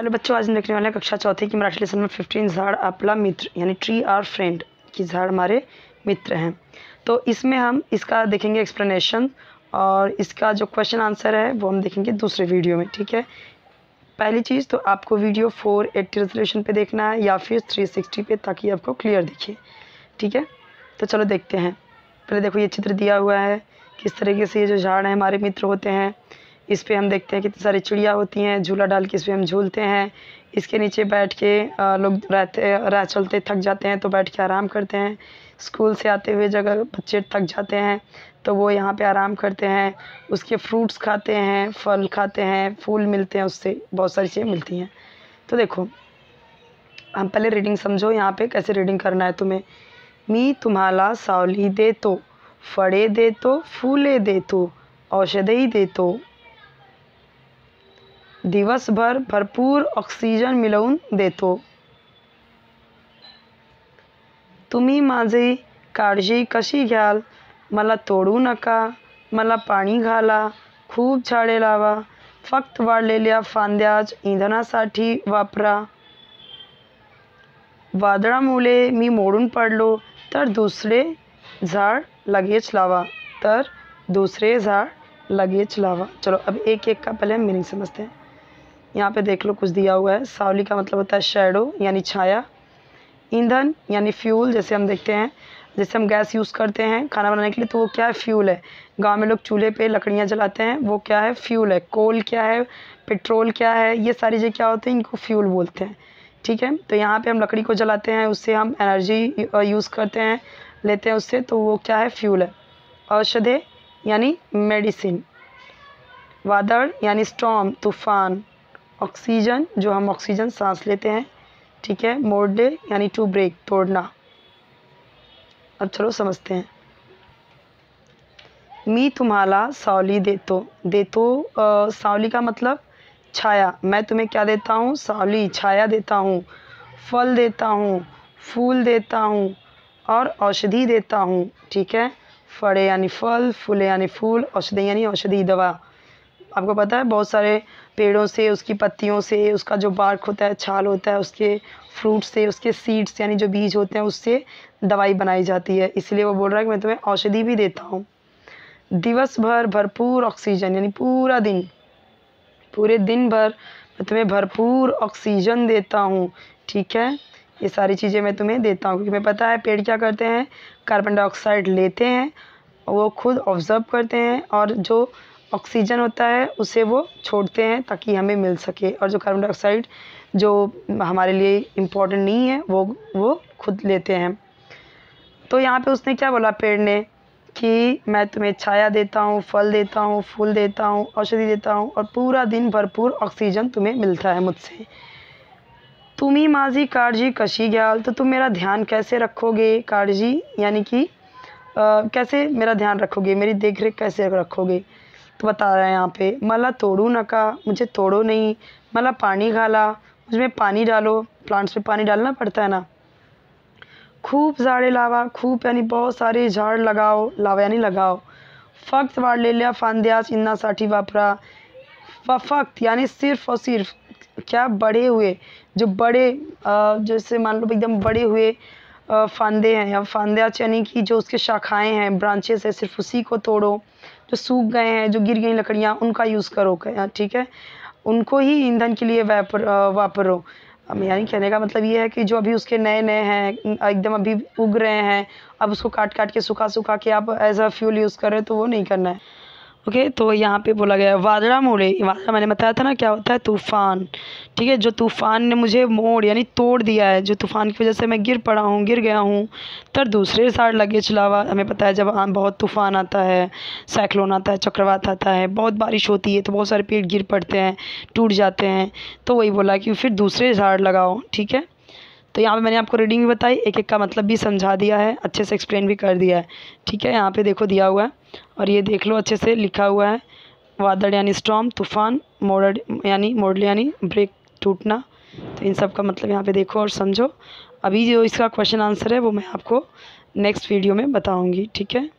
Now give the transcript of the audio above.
hello बच्चों आज हम देखने वाले हैं कक्षा चौथी की मराठी लेसन में फिफ्टीन झाड़ अपला मित्र यानी ट्री आर फ्रेंड की झाड़ हमारे मित्र हैं तो इसमें हम इसका देखेंगे एक्सप्लेनेशन और इसका जो क्वेश्चन आंसर है वो हम देखेंगे दूसरे वीडियो में ठीक है पहली चीज़ तो आपको वीडियो फोर एट्टी रेजोल्यूशन पर देखना है या फिर थ्री सिक्सटी ताकि आपको क्लियर दिखे ठीक है तो चलो देखते हैं पहले देखो ये चित्र दिया हुआ है किस तरीके से ये जो झाड़ हैं हमारे मित्र होते हैं इस पर हम देखते हैं कितनी सारी चिड़िया होती हैं झूला डाल के इस पर हम झूलते हैं इसके नीचे बैठ के लोग रहते रह चलते थक जाते हैं तो बैठ के आराम करते हैं स्कूल से आते हुए जगह बच्चे थक जाते हैं तो वो यहाँ पे आराम करते हैं उसके फ्रूट्स खाते हैं फल खाते हैं फूल मिलते हैं उससे बहुत सारी चीज़ें मिलती हैं तो देखो हम पहले रीडिंग समझो यहाँ पे कैसे रीडिंग करना है तुम्हें मी तुम्हारा सावली दे तो फड़े दे तो फूले दे तो औषधि दे तो दिवस भर भरपूर ऑक्सिजन मिलवन देतो तुम्ही माझी काळजी कशी घ्याल मला तोडू नका मला पाणी घाला खूप झाडे लावा फक्त वाढलेल्या फांद्याच इंधनासाठी वापरा वादळामुळे मी मोडून पडलो तर दुसरे झाड लगेच लावा तर दूसरे झाड़ लगे लावा चलो अब एक एक का पहले हम मीनिंग समझते हैं यहाँ पे देख लो कुछ दिया हुआ है सावली का मतलब होता है शेडो यानी छाया ईंधन यानी फ्यूल जैसे हम देखते हैं जैसे हम गैस यूज़ करते हैं खाना बनाने के लिए तो वो क्या है फ्यूल है गांव में लोग चूल्हे पे लकड़ियाँ जलाते हैं वो क्या है फ्यूल है कोल क्या है पेट्रोल क्या है ये सारी चीज़ें क्या होते हैं इनको फ्यूल बोलते हैं ठीक है तो यहाँ पर हम लकड़ी को जलाते हैं उससे हम एनर्जी यूज़ करते हैं लेते हैं उससे तो वो क्या है फ्यूल है औषधे यानी मेडिसिन वादड़ यानी स्टॉम तूफान ऑक्सीजन जो हम ऑक्सीजन सांस लेते हैं ठीक है मोड़ने यानी टू ब्रेक तोड़ना अब चलो समझते हैं मी तुम्हारा सावली दे तो दे तो सावली का मतलब छाया मैं तुम्हें क्या देता हूँ सावली छाया देता हूँ फल देता हूँ फूल देता हूँ और औषधि देता हूँ ठीक है फड़े यानी फल फूले यानी फूल औषधि यानी औषधि दवा आपको पता है बहुत सारे पेड़ों से उसकी पत्तियों से उसका जो बार्क होता है छाल होता है उसके फ्रूट से उसके सीड्स यानी जो बीज होते हैं उससे दवाई बनाई जाती है इसलिए वो बोल रहा है कि मैं तुम्हें औषधि भी देता हूँ दिवस भर भरपूर ऑक्सीजन यानी पूरा दिन पूरे दिन भर मैं तुम्हें भरपूर ऑक्सीजन देता हूँ ठीक है ये सारी चीज़ें मैं तुम्हें देता हूँ क्योंकि मैं पता है पेड़ क्या करते हैं कार्बन डाइऑक्साइड लेते हैं वो खुद ऑब्ज़र्व करते हैं और जो ऑक्सीजन होता है उसे वो छोड़ते हैं ताकि हमें मिल सके और जो कार्बन डाइऑक्साइड जो हमारे लिए इम्पोर्टेंट नहीं है वो वो खुद लेते हैं तो यहाँ पे उसने क्या बोला पेड़ ने कि मैं तुम्हें छाया देता हूँ फल देता हूँ फूल देता हूँ औषधि देता हूँ और पूरा दिन भरपूर ऑक्सीजन तुम्हें मिलता है मुझसे तुम ही माजी काळजी कशी ग्याल तो तुम मेरा ध्यान कैसे रखोगे काळजी यानी कि कैसे मेरा ध्यान रखोगे मेरी देख रेख कैसे रखोगे तो बता रहा है यहाँ पे मला तोड़ू नका मुझे तोड़ो नहीं मला पानी खाला उसमें पानी डालो प्लांट्स में पानी डालना पड़ता है ना खूब झाड़े लावा खूब यानी बहुत सारे झाड़ लगाओ लावा यानी लगाओ फक्त लिया फांद्यास साठी वापरा व फक्त यानी सिर्फ और सिर्फ क्या बड़े हुए जो बड़े जैसे मान लो एकदम बड़े हुए फंदे हैं या फंदे यानी कि जो उसके शाखाएं हैं ब्रांचेस है सिर्फ उसी को तोड़ो जो सूख गए हैं जो गिर गई लकड़ियाँ उनका यूज़ करो ठीक है उनको ही ईंधन के लिए वापर वापरो यानी कहने का मतलब ये है कि जो अभी उसके नए नए हैं एकदम अभी उग रहे हैं अब उसको काट काट के सुखा सुखा के आप एज अ फ्यूल यूज़ कर रहे हो तो वो नहीं करना है ओके तो यहाँ पे बोला गया है वादड़ा मोड़े वादड़ा मैंने बताया था ना क्या होता है तूफ़ान ठीक है जो तूफ़ान ने मुझे मोड़ यानी तोड़ दिया है जो तूफ़ान की वजह से मैं गिर पड़ा हूँ गिर गया हूँ तर दूसरे साइड लगे चलावा हमें पता है जब बहुत तूफ़ान आता है साइक्लोन आता है चक्रवात आता है बहुत बारिश होती है तो बहुत सारे पेड़ गिर पड़ते हैं टूट जाते हैं तो वही बोला कि फिर दूसरे झाड़ लगाओ ठीक है तो यहाँ पे मैंने आपको रीडिंग भी बताई एक एक का मतलब भी समझा दिया है अच्छे से एक्सप्लेन भी कर दिया है ठीक है यहाँ पे देखो दिया हुआ है और ये देख लो अच्छे से लिखा हुआ है वादड़ यानी स्टॉम तूफान मोड़ यानी मोड़ल यानी ब्रेक टूटना तो इन सब का मतलब यहाँ पे देखो और समझो अभी जो इसका क्वेश्चन आंसर है वो मैं आपको नेक्स्ट वीडियो में बताऊँगी ठीक है